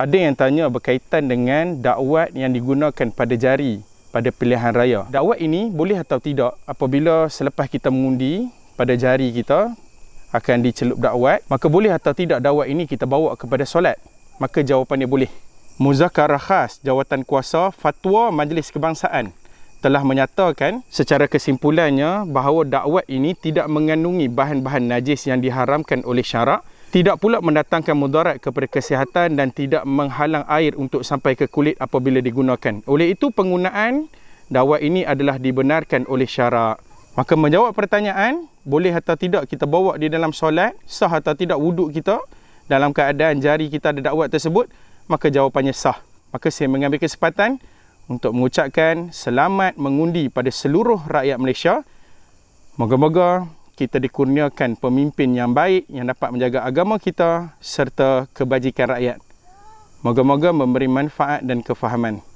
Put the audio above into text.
Ada yang tanya berkaitan dengan dakwat yang digunakan pada jari pada pilihan raya. Dakwat ini boleh atau tidak apabila selepas kita mengundi pada jari kita akan dicelup dakwat, maka boleh atau tidak dakwat ini kita bawa kepada solat? Maka jawapannya boleh. Muzakarah khas jawatan kuasa fatwa Majlis Kebangsaan telah menyatakan secara kesimpulannya bahawa dakwat ini tidak mengandungi bahan-bahan najis yang diharamkan oleh syarak tidak pula mendatangkan mudarat kepada kesihatan dan tidak menghalang air untuk sampai ke kulit apabila digunakan. Oleh itu penggunaan dawat ini adalah dibenarkan oleh syarak. Maka menjawab pertanyaan, boleh atau tidak kita bawa di dalam solat, sah atau tidak wuduk kita dalam keadaan jari kita ada dakwat tersebut, maka jawapannya sah. Maka saya mengambil kesempatan untuk mengucapkan selamat mengundi pada seluruh rakyat Malaysia. Moga-moga kita dikurniakan pemimpin yang baik yang dapat menjaga agama kita serta kebajikan rakyat. Moga-moga memberi manfaat dan kefahaman.